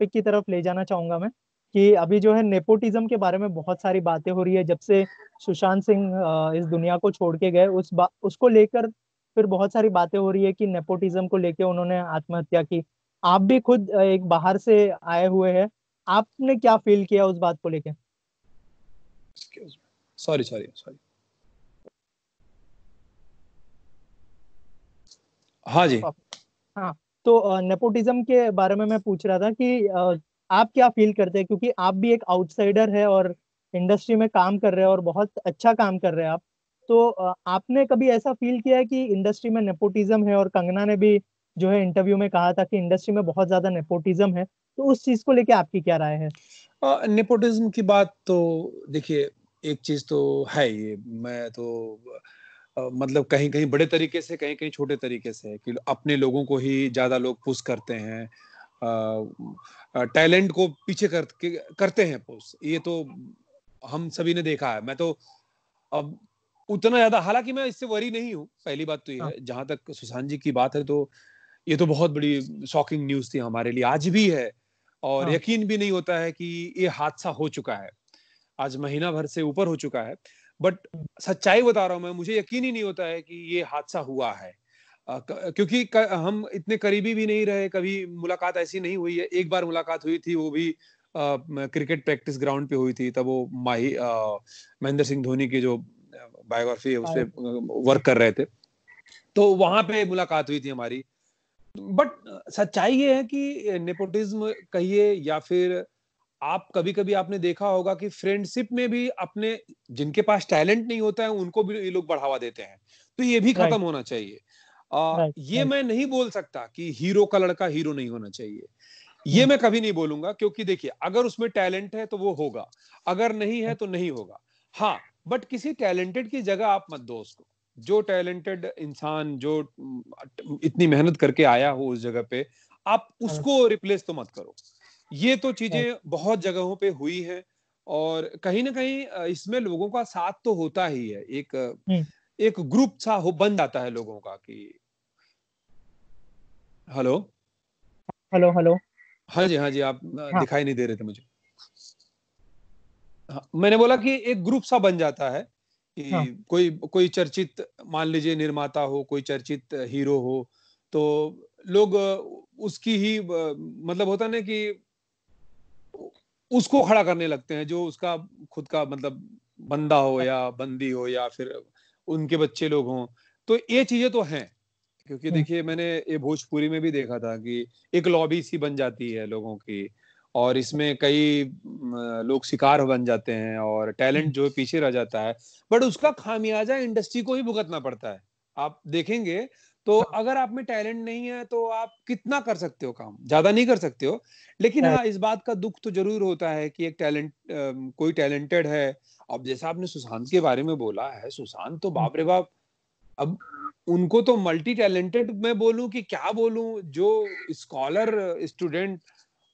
Topic की तरफ ले जाना चाहूंगा मैं कि अभी जो है नेपोटिज्म के बारे में बहुत सारी बातें हो रही है जब से सुशांत सिंह इस दुनिया को छोड़ के गए उस उसको लेकर फिर बहुत सारी बातें हो रही है कि नेपोटिज्म को लेकर उन्होंने आत्महत्या की आप भी खुद एक बाहर से आए हुए हैं आपने क्या फील किया उस बात को लेकर सॉरी सॉरी सॉरी हाँ जी हाँ तो नेपोटिज्म के बारे में मैं पूछ रहा था कि आप क्या फील करते हैं क्योंकि आप भी एक आउटसाइडर है और इंडस्ट्री में काम कर रहे हैं और बहुत अच्छा काम कर रहे हैं आप तो आपने कभी ऐसा फील किया है कि इंडस्ट्री में नेपोटिज्म है और कंगना ने भी जो है इंटरव्यू में कहा था कि इंडस्ट्री में बहुत ज्यादा नेपोटिज्म है तो उस चीज को लेके आपकी क्या राय है नेपोटिज्म की बात तो देखिए एक चीज तो है ये मैं तो मतलब कहीं कहीं बड़े तरीके से कहीं कहीं छोटे तरीके से कि अपने लोगों को ही ज्यादा लोग पुश करते हैं टैलेंट को पीछे कर, करते हैं पुश ये तो हम सभी ने देखा है मैं तो अब उतना ज्यादा हालांकि मैं इससे वरी नहीं हूँ पहली बात तो ये हाँ। है जहां तक सुशांत जी की बात है तो ये तो बहुत बड़ी शॉकिंग न्यूज थी हमारे लिए आज भी है और हाँ। यकीन भी नहीं होता है कि ये हादसा हो चुका है आज महीना भर से ऊपर हो चुका है बट सच्चाई बता रहा हूं मैं मुझे यकीन ही नहीं होता है कि ये हादसा हुआ है क्योंकि हम इतने करीबी भी नहीं रहे कभी मुलाकात ऐसी नहीं हुई है एक बार मुलाकात हुई थी वो भी क्रिकेट प्रैक्टिस ग्राउंड पे हुई थी तब वो माही महेंद्र सिंह धोनी की जो बायोग्राफी है उसपे वर्क हाँ। कर रहे थे तो वहां पे मुलाकात हुई थी हमारी बट सच्चाई ये है कि नेपोटिज्म कहिए या फिर आप कभी कभी आपने देखा होगा कि फ्रेंडशिप में भी अपने जिनके पास टैलेंट नहीं होता है उनको भी ये लोग बढ़ावा देते हैं तो ये भी खत्म होना चाहिए आ, ये मैं नहीं बोल सकता कि हीरो का लड़का हीरो नहीं होना चाहिए ये hmm. मैं कभी नहीं बोलूंगा क्योंकि देखिए अगर उसमें टैलेंट है तो वो होगा अगर नहीं है तो hmm. नहीं होगा हाँ बट किसी टैलेंटेड की जगह आप मत दो उसको जो टैलेंटेड इंसान जो इतनी मेहनत करके आया हो उस जगह पे आप उसको रिप्लेस तो मत करो ये तो चीजें हाँ। बहुत जगहों पे हुई है और कहीं ना कहीं इसमें लोगों का साथ तो होता ही है एक हम्म। एक ग्रुप सा हो बन जाता है लोगों का कि हेलो हेलो हेलो हाँ जी हाँ जी आप हाँ. दिखाई नहीं दे रहे थे मुझे हाँ, मैंने बोला कि एक ग्रुप सा बन जाता है कि हाँ. कोई कोई चर्चित मान लीजिए निर्माता हो कोई चर्चित हीरो हो तो लोग उसकी ही मतलब होता ना कि उसको खड़ा करने लगते हैं जो उसका खुद का मतलब बंदा हो या बंदी हो या फिर उनके बच्चे लोग हों तो ये चीजें तो हैं क्योंकि हम्म। देखिए मैंने ये भोजपुरी में भी देखा था कि एक लॉबी सी बन जाती है लोगों की और इसमें कई लोग शिकार बन जाते हैं और टैलेंट हम्म। जो है पीछे रह जाता है बट उसका खामियाजा इंडस्ट्री को ही भुगतना पड़ता है आप देखेंगे तो हाँ। अगर आप में टैलेंट नहीं है तो आप कितना कर सकते हो काम ज्यादा नहीं कर सकते हो लेकिन हाँ इस बात का दुख तो जरूर होता है कि एक टैलेंट कोई टैलेंटेड है अब जैसा आपने सुशांत के बारे में बोला है सुशांत तो हाँ। बाप रे बाप अब उनको तो मल्टी टैलेंटेड मैं बोलू कि क्या बोलू जो स्कॉलर स्टूडेंट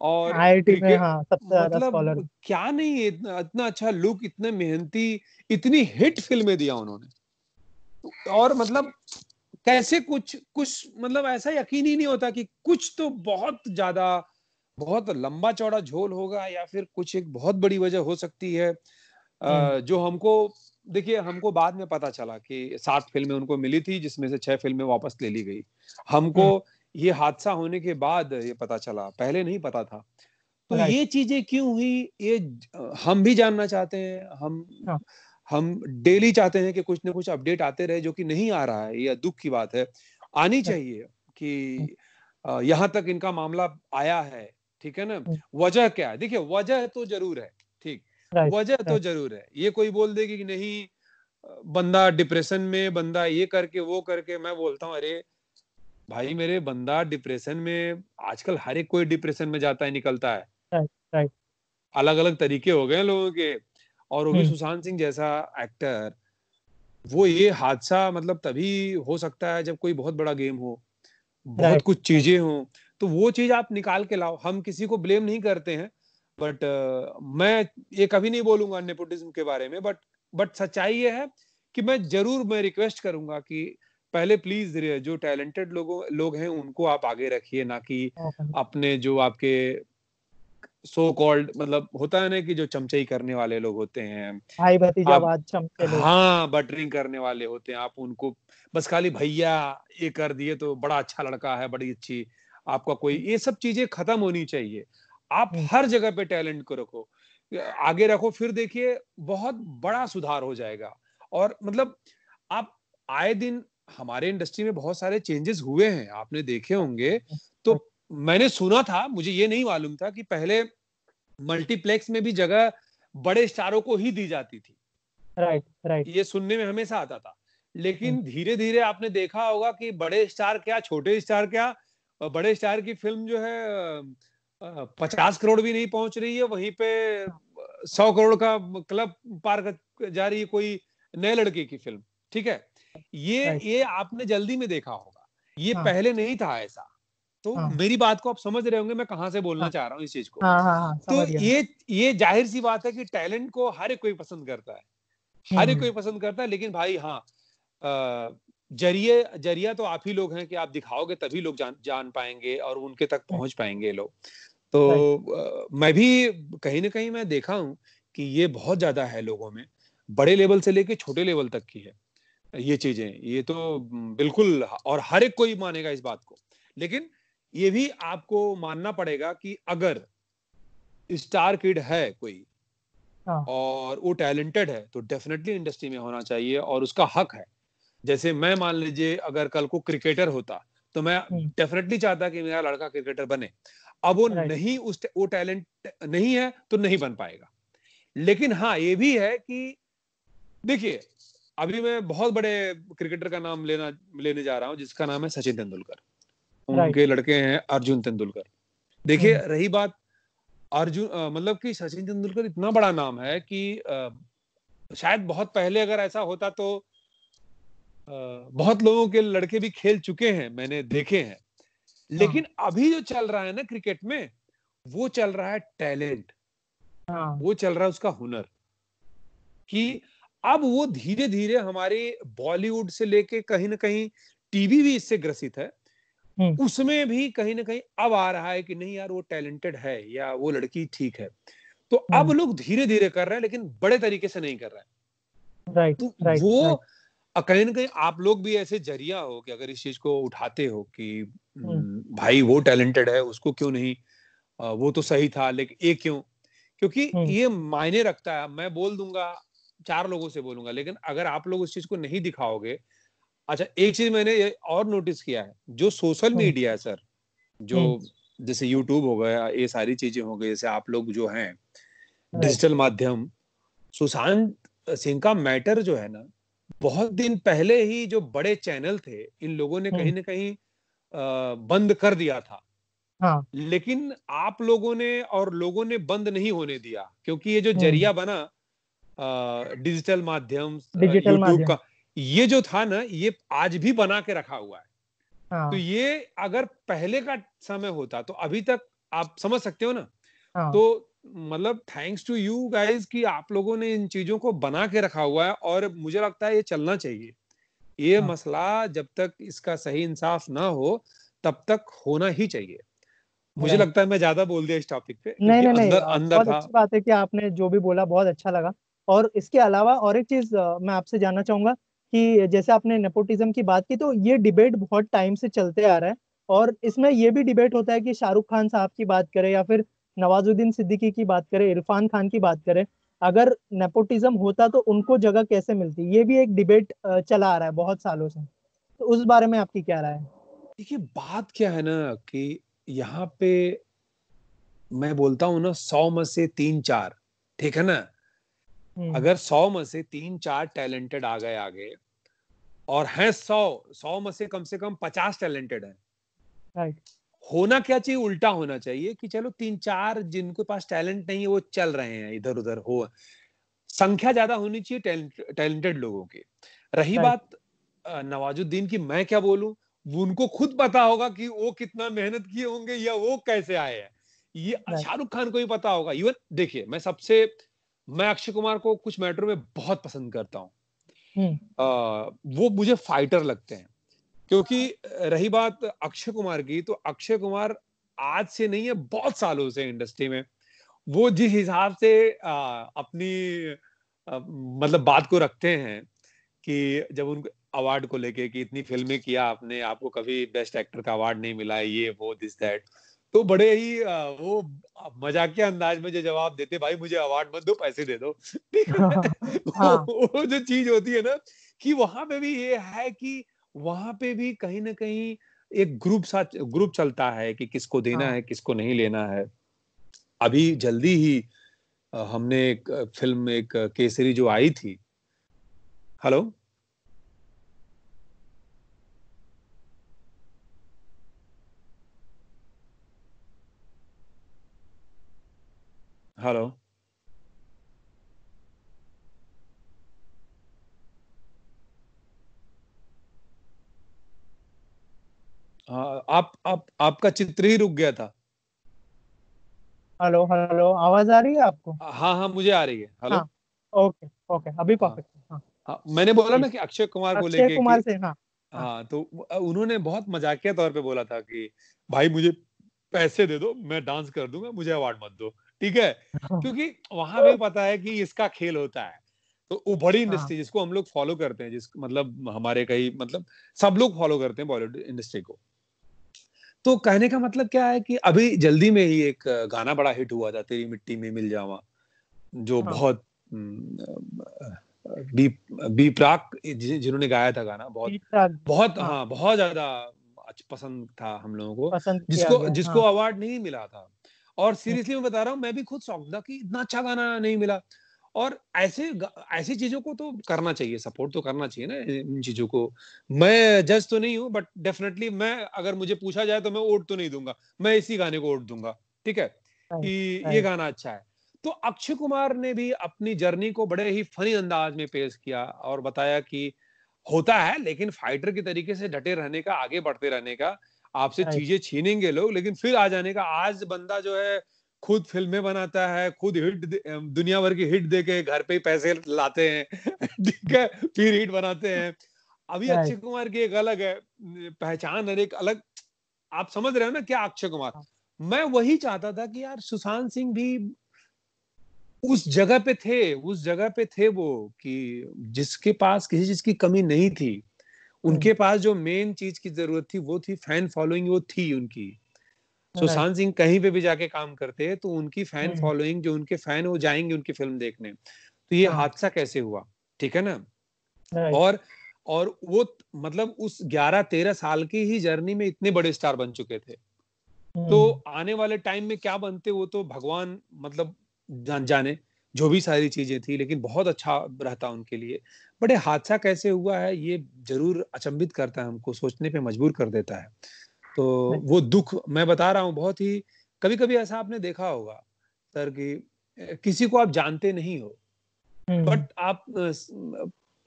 और में हाँ, मतलब क्या नहीं इतना, इतना अच्छा लुक इतने मेहनती इतनी हिट फिल्में दिया उन्होंने और मतलब कैसे कुछ कुछ मतलब ऐसा यकीन ही नहीं होता कि कुछ तो बहुत ज्यादा बहुत लंबा चौड़ा झोल होगा या फिर कुछ एक बहुत बड़ी वजह हो सकती है हम्म। जो हमको देखिए हमको बाद में पता चला कि सात फिल्में उनको मिली थी जिसमें से छह फिल्में वापस ले ली गई हमको हम्म। ये हादसा होने के बाद ये पता चला पहले नहीं पता था तो ये चीजें क्यों हुई ये हम भी जानना चाहते हैं हम हाँ। हम डेली चाहते हैं कि कुछ ना कुछ अपडेट आते रहे जो कि नहीं आ रहा है यह दुख की बात है आनी हाँ। चाहिए कि हाँ। यहाँ तक इनका मामला आया है ठीक है ना हाँ। वजह क्या है देखिए वजह तो जरूर है ठीक वजह तो जरूर है ये कोई बोल देगी कि नहीं बंदा डिप्रेशन में बंदा ये करके वो करके मैं बोलता हूँ अरे भाई मेरे बंदा डिप्रेशन में आजकल हर एक कोई डिप्रेशन में जाता है निकलता है अलग अलग तरीके हो गए लोगों के और वो भी हम्म। सुशांत सिंह जैसा एक्टर वो ये हादसा मतलब तभी हो सकता है जब कोई बहुत बड़ा गेम हो बहुत कुछ चीजें हो तो वो चीज आप निकाल के लाओ हम किसी को ब्लेम नहीं करते हैं बट uh, मैं ये कभी नहीं बोलूंगा नेपोटिज्म के बारे में बट बट सच्चाई ये है कि मैं जरूर मैं रिक्वेस्ट करूंगा कि पहले प्लीज जो टैलेंटेड लोगों लोग हैं उनको आप आगे रखिए ना कि अपने जो आपके सो कॉल्ड मतलब होता है ना कि जो चमचे ही करने वाले लोग होते हैं भाई भतीजावाद चमचे लोग हाँ बटरिंग करने वाले होते हैं आप उनको बस खाली भैया ये कर दिए तो बड़ा अच्छा लड़का है बड़ी अच्छी आपका कोई हम्म। ये सब चीजें खत्म होनी चाहिए आप हम्म। हर जगह पे टैलेंट को रखो आगे रखो फिर देखिए बहुत बड़ा सुधार हो जाएगा और मतलब आप आए दिन हमारे इंडस्ट्री में बहुत सारे चेंजेस हुए हैं आपने देखे होंगे तो हम्म। मैंने सुना था मुझे ये नहीं मालूम था कि पहले मल्टीप्लेक्स में भी जगह बड़े स्टारों को ही दी जाती थी राइट right, राइट right. ये सुनने में हमेशा आता था लेकिन हम्म। धीरे धीरे आपने देखा होगा कि बड़े स्टार क्या छोटे स्टार क्या बड़े स्टार की फिल्म जो है पचास करोड़ भी नहीं पहुंच रही है वहीं पे सौ करोड़ का क्लब पार कर जा रही है कोई नए लड़के की फिल्म ठीक है ये ये आपने जल्दी में देखा होगा ये हाँ। पहले नहीं था ऐसा तो हाँ, हाँ. मेरी बात को आप समझ रहे होंगे मैं कहा से बोलना हाँ. चाह रहा हूँ इस चीज को हाँ, हाँ, हाँ, तो ये ये जाहिर सी बात है कि टैलेंट को हर एक कोई पसंद करता है हम्म, हर एक हम्म। कोई पसंद करता है लेकिन भाई हाँ जरिए जरिया तो आप ही लोग हैं कि आप दिखाओगे तभी लोग जान जान पाएंगे और उनके तक हम्म। पहुंच पाएंगे लोग तो आ, मैं भी कहीं ना कहीं मैं देखा हूँ कि ये बहुत ज्यादा है लोगों में बड़े लेवल से लेके छोटे लेवल तक की है ये चीजें ये तो बिल्कुल और हर एक कोई मानेगा इस बात को लेकिन ये भी आपको मानना पड़ेगा कि अगर स्टार किड है कोई हाँ। और वो टैलेंटेड है तो डेफिनेटली इंडस्ट्री में होना चाहिए और उसका हक है जैसे मैं मान लीजिए अगर कल को क्रिकेटर होता तो मैं हम्म। डेफिनेटली चाहता कि मेरा लड़का क्रिकेटर बने अब वो नहीं उस वो टैलेंट नहीं है तो नहीं बन पाएगा लेकिन हाँ ये भी है कि देखिए अभी मैं बहुत बड़े क्रिकेटर का नाम लेना लेने जा रहा हूँ जिसका नाम है सचिन तेंदुलकर उनके लड़के हैं अर्जुन तेंदुलकर देखिए हम्म। रही बात अर्जुन मतलब कि सचिन तेंदुलकर इतना बड़ा नाम है कि आ, शायद बहुत पहले अगर ऐसा होता तो आ, बहुत लोगों के लड़के भी खेल चुके हैं मैंने देखे हैं हाँ। लेकिन हाँ। अभी जो चल रहा है ना क्रिकेट में वो चल रहा है टैलेंट हाँ। वो चल रहा है उसका हुनर कि अब वो धीरे धीरे हमारे बॉलीवुड से लेके कहीं ना कहीं टीवी भी इससे ग्रसित है हम्म। उसमें भी कहीं ना कहीं अब आ रहा है कि नहीं यार वो टैलेंटेड है या वो लड़की ठीक है तो अब हम्म। लोग धीरे धीरे कर रहे हैं लेकिन बड़े तरीके से नहीं कर रहे हैं राइट तो राइट, वो कहीं ना कहीं आप लोग भी ऐसे जरिया हो कि अगर इस चीज को उठाते हो कि हम्म। भाई वो टैलेंटेड है उसको क्यों नहीं वो तो सही था लेकिन ये क्यों क्योंकि ये मायने रखता है मैं बोल दूंगा चार लोगों से बोलूंगा लेकिन अगर आप लोग उस चीज को नहीं दिखाओगे अच्छा एक चीज मैंने ये और नोटिस किया है जो सोशल मीडिया हम्म। है सर जो हम्म। जैसे यूट्यूब हो गया ये सारी चीजें हो गई जैसे आप लोग जो हैं डिजिटल माध्यम सुशांत सिंह का मैटर जो है ना बहुत दिन पहले ही जो बड़े चैनल थे इन लोगों ने कहीं हम्म। ना कहीं बंद कर दिया था हाँ। लेकिन आप लोगों ने और लोगों ने बंद नहीं होने दिया क्योंकि ये जो जरिया बना डिजिटल माध्यम यूट्यूब का ये जो था ना ये आज भी बना के रखा हुआ है हाँ। तो ये अगर पहले का समय होता तो अभी तक आप समझ सकते हो ना हाँ। तो मतलब थैंक्स टू यू गाइस कि आप लोगों ने इन चीजों को बना के रखा हुआ है और मुझे लगता है ये चलना चाहिए ये हाँ। मसला जब तक इसका सही इंसाफ ना हो तब तक होना ही चाहिए मुझे लगता है मैं ज्यादा बोल दिया इस टॉपिक पे नहीं नहीं अंदर, नहीं अंदर बहुत अच्छी बात है कि आपने जो भी बोला बहुत अच्छा लगा और इसके अलावा और एक चीज मैं आपसे जानना चाहूंगा कि जैसे आपने नेपोटिज्म की बात की तो ये डिबेट बहुत टाइम से चलते आ रहा है और इसमें ये भी डिबेट होता है कि शाहरुख खान साहब की बात करें या फिर नवाजुद्दीन सिद्दीकी की बात करें इरफान खान की बात करें अगर नेपोटिज्म होता तो उनको जगह कैसे मिलती ये भी एक डिबेट चला आ रहा है बहुत सालों से तो उस बारे में आपकी क्या राय है देखिए बात क्या है ना कि यहाँ पे मैं बोलता हूँ ना सौ में से तीन चार ठीक है ना हम्म। अगर सौ में से तीन चार टैलेंटेड आ गए आगे और हैं सौ सौ में से कम से कम पचास टैलेंटेड है होना क्या चाहिए उल्टा होना चाहिए कि चलो तीन चार जिनके पास टैलेंट नहीं है वो चल रहे हैं इधर उधर हो संख्या ज्यादा होनी चाहिए टैलेंटेड लोगों की रही बात नवाजुद्दीन की मैं क्या बोलूं उनको खुद पता होगा कि वो कितना मेहनत किए होंगे या वो कैसे आए हैं ये शाहरुख खान को भी पता होगा इवन देखिए मैं सबसे मैं अक्षय कुमार को कुछ मैटर में बहुत पसंद करता हूँ हम्म। वो मुझे फाइटर लगते हैं क्योंकि रही बात अक्षय कुमार की तो अक्षय कुमार आज से नहीं है बहुत सालों से इंडस्ट्री में वो जिस हिसाब से आ, अपनी आ, मतलब बात को रखते हैं कि जब उनको अवार्ड को लेके कि इतनी फिल्में किया आपने आपको कभी बेस्ट एक्टर का अवार्ड नहीं मिला ये वो दिस दैट तो बड़े ही वो मजाकिया अंदाज में जो जवाब देते भाई मुझे अवार्ड मत दो पैसे दे दो हाँ, हाँ। वो जो चीज होती है ना कि वहां पे भी ये है कि वहां पे भी कहीं ना कहीं एक ग्रुप सा ग्रुप चलता है कि किसको देना हाँ। है किसको नहीं लेना है अभी जल्दी ही हमने एक फिल्म एक केसरी जो आई थी हेलो Hallo? आप आप आपका चित्र ही रुक गया था हेलो हेलो आवाज आ रही है आपको हाँ हाँ मुझे आ रही है हेलो ओके ओके अभी परफेक्ट हाँ।, हाँ, हाँ, मैंने बोला ना कि अक्षय कुमार को लेके कुमार से हाँ हाँ, हाँ तो उन्होंने बहुत मजाकिया तौर पे बोला था कि भाई मुझे पैसे दे दो मैं डांस कर दूंगा मुझे अवार्ड मत दो ठीक है हाँ। क्योंकि वहां भी पता है कि इसका खेल होता है तो उभरी हाँ। इंडस्ट्री जिसको हम लोग फॉलो करते हैं जिस मतलब हमारे कई मतलब सब लोग फॉलो करते हैं बॉलीवुड इंडस्ट्री को तो कहने का मतलब क्या है कि अभी जल्दी में ही एक गाना बड़ा हिट हुआ था तेरी मिट्टी में मिल जावा जो हाँ। बहुत हम्म, बी बी प्राक जिन्होंने गाया था गाना बहुत बहुत हाँ बहुत ज्यादा पसंद था हम लोगों को जिसको जिसको अवार्ड नहीं मिला था और सीरियसली मैं बता रहा हूँ मैं भी खुद शौक था कि इतना अच्छा गाना नहीं मिला और ऐसे ऐसी चीजों को तो करना चाहिए सपोर्ट तो करना चाहिए ना इन चीजों को मैं जज तो नहीं हूँ बट डेफिनेटली मैं अगर मुझे पूछा जाए तो मैं वोट तो नहीं दूंगा मैं इसी गाने को वोट दूंगा ठीक है कि ये गाना अच्छा है तो अक्षय कुमार ने भी अपनी जर्नी को बड़े ही फनी अंदाज में पेश किया और बताया कि होता है लेकिन फाइटर के तरीके से डटे रहने का आगे बढ़ते रहने का आपसे चीजें छीनेंगे लोग लेकिन फिर आ जाने का आज बंदा जो है खुद फिल्में बनाता है खुद हिट दुनिया भर की हिट दे के घर पे ही पैसे लाते हैं ठीक है फिर हिट बनाते हैं अभी अक्षय कुमार की एक अलग है पहचान और एक अलग आप समझ रहे हो ना क्या अक्षय कुमार हाँ। मैं वही चाहता था कि यार सुशांत सिंह भी उस जगह पे थे उस जगह पे थे वो कि जिसके पास किसी चीज की कमी नहीं थी उनके पास जो मेन चीज की जरूरत थी वो थी फैन फॉलोइंग वो थी उनकी सुशांत सिंह कहीं पे भी जाके काम करते तो उनकी फैन फॉलोइंग हम्म। जो उनके फैन वो जाएंगे उनकी फिल्म देखने तो ये हाँ। हादसा कैसे हुआ ठीक है ना और और वो मतलब उस 11 13 साल की ही जर्नी में इतने बड़े स्टार बन चुके थे तो हम्म। आने वाले टाइम में क्या बनते वो तो भगवान मतलब जाने जो भी सारी चीजें थी लेकिन बहुत अच्छा रहता उनके लिए बट ये हादसा कैसे हुआ है ये जरूर अचंभित करता है हमको सोचने पे मजबूर कर देता है तो वो दुख मैं बता रहा हूँ बहुत ही कभी कभी ऐसा आपने देखा होगा सर कि किसी को आप जानते नहीं हो हम्म। बट आप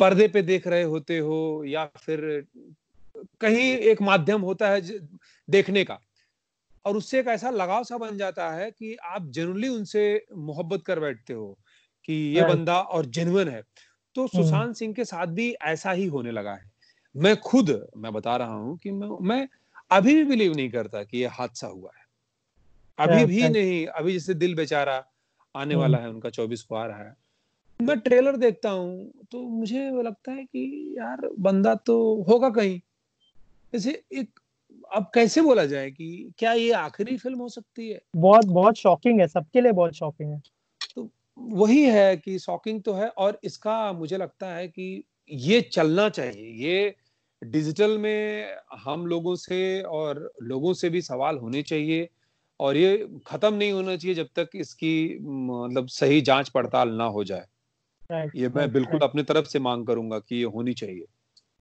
पर्दे पे देख रहे होते हो या फिर कहीं एक माध्यम होता है देखने का और उससे एक ऐसा लगाव सा बन जाता है कि आप जनरली उनसे मोहब्बत कर बैठते हो कि ये बंदा और जेनुअन है तो हम्म। सुशांत सिंह के साथ भी ऐसा ही होने लगा है मैं खुद मैं बता रहा हूं कि मैं मैं अभी भी बिलीव नहीं करता कि ये हादसा हुआ है अभी भी नहीं अभी जैसे दिल बेचारा आने हम्म। वाला है उनका चौबीस को आ रहा है मैं ट्रेलर देखता हूँ तो मुझे लगता है कि यार बंदा तो होगा कहीं जैसे एक अब कैसे बोला जाए कि क्या ये आखिरी फिल्म हो सकती है बहुत बहुत शॉकिंग है सबके लिए बहुत शॉकिंग है तो वही है कि शॉकिंग तो है और इसका मुझे लगता है कि ये चलना चाहिए ये डिजिटल में हम लोगों से और लोगों से भी सवाल होने चाहिए और ये खत्म नहीं होना चाहिए जब तक इसकी मतलब सही जांच पड़ताल ना हो जाए ये मैं बिल्कुल अपनी तरफ से मांग करूंगा कि ये होनी चाहिए